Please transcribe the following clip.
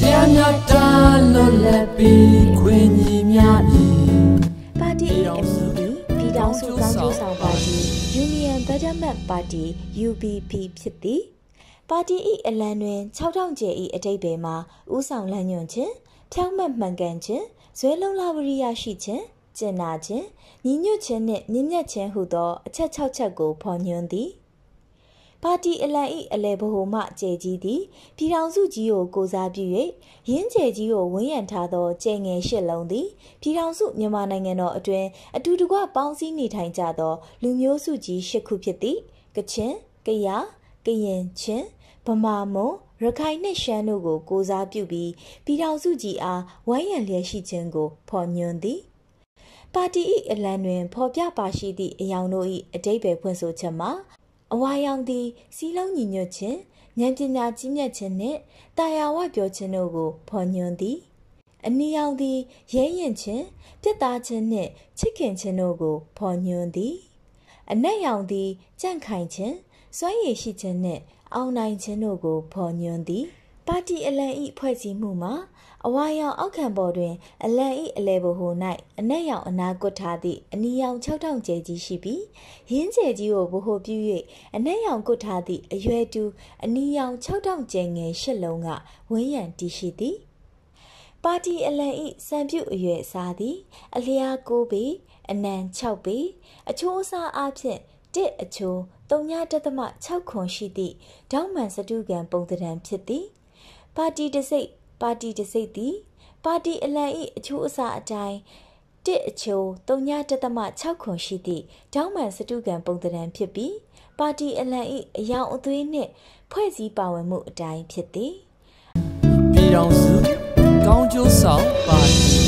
တရားမြတ်တာလွတ်လပ်ပြီးခွင့်ကြီးများပြီပါတီ MCD ပြည်ထောင်စုကောင်းကျိုးဆောင်ပါတီ Union Betterment Party UBP ဖြစ်သည် ပါတီ၏အလံတွင်6000ကျဲ၏အတိတ်ပင်မှာဥဆောင်လမ်းညွှန်ခြင်းဖြောင်းမတ်မှန်ကန်ခြင်းဇွဲလုံးလာဝရိယရှိခြင်းကျင်နာခြင်းညီညွတ်ခြင်းနှင့်မြင့်မြတ်ခြင်းဟုသောအချက်6ချက်ကိုဖော်ညွှန်းသည်ပါတီအလံဤအလဲဘဟုမှကျဲကြီးသည်ပြည်ထောင်စုကြီးကို ကိုစားပြု၍ရင်းကျဲကြီးကိုဝန်းရံထားသောကျဲငယ်ရှစ်လုံးသည်ပြည်ထောင်စုမြန်မာနိုင်ငံတော်အတွင်းအတူတကွပေါင်းစည်းနေထိုင်ကြသောလူမျိုးစုကြီးရှစ်ခုဖြစ်သည်ကချင်၊ကယား၊ကရင်ချင်းဗမာမွန်ရခိုင်နှင့်ရှမ်းတို့ကို ကိုစားပြုပြီးပြည်ထောင်စုကြီးအားဝိုင်းရံလျက်ရှိခြင်းကိုဖော်ညွှန်းသည်ပါတီ၏အလံတွင် ဖော်ပြပါရှိသည့်အယောင်တို့၏အတိတ်ပဲဖွင့်ဆိုချက်မှာအဝါရောင်သည် စီးလုံးညီညွတ်ခြင်းဉာဏ်ပညာကြီးမြတ်ခြင်းနှင့်တာယာဝပြောခြင်းတို့ကိုဖော်ညွှန်းသည်အနီရောင်သည်ရဲရင်ခြင်းပြစ်သားခြင်းနှင့်ချစ်ခင်ခြင်းတို့ကိုဖော်ညွှန်းသည်အနက်ရောင်သည်ကြန့်ခိုင်ခြင်းစွမ်းရည်ရှိခြင်းနှင့် အောင်နိုင်ခြင်းတို့ကိုဖော်ညွှန်းသည်ပါတီအလံဤဖွဲ့စည်းမှုမှာအဝါရောင်အောက်ခံပေါ်တွင် အလံဤအလဲဘိုဟို၌အနက်ရောင်အနာကွတ်ထားသည့်အနီရောင်6000ကျဲကြီးရှိပြီးရင်းကျဲကြီးကိုဗဟိုပြု၍အနက်ရောင်ကွတ်ထားသည့်အရွယ်တူ အနီရောင်6000ကျဲငယ်၈လုံးကဝန်းရံတည်ရှိသည်ပါတီအလံဤစံပြုအရွယ်အစားသည်အလျား9ပေအနံ6ပေအချိုးအစားအဖြစ်တစ်အချိုး၃.၆ခွန်ရှိသည့်ဒေါက်မှန်စတုကံပုံသဏ္ဍန်ဖြစ်သည်ပါတီတစိတ်ပါတီတစိတ်သည်ပါတီအလံ၏အချိုးအစားအတိုင်းတစ်အချိုး3.6ခွန်ရှိသည့်တောင်းမှန်စတုကံပုံသဏ္ဍာန်ဖြစ်ပြီးပါတီအလံ၏အယောင်အသွေးနှင့်ဖွဲ့စည်းပါဝင်မှုအတိုင်းဖြစ်သည်ပြည်တော်စုကောင်းကျိုးဆောင်ပါတီ